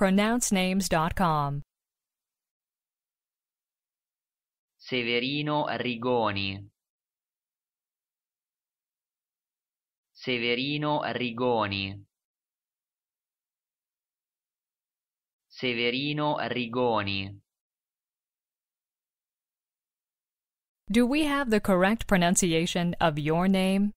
pronouncenames.com. Severino Rigoni Severino Rigoni Severino Rigoni Do we have the correct pronunciation of your name?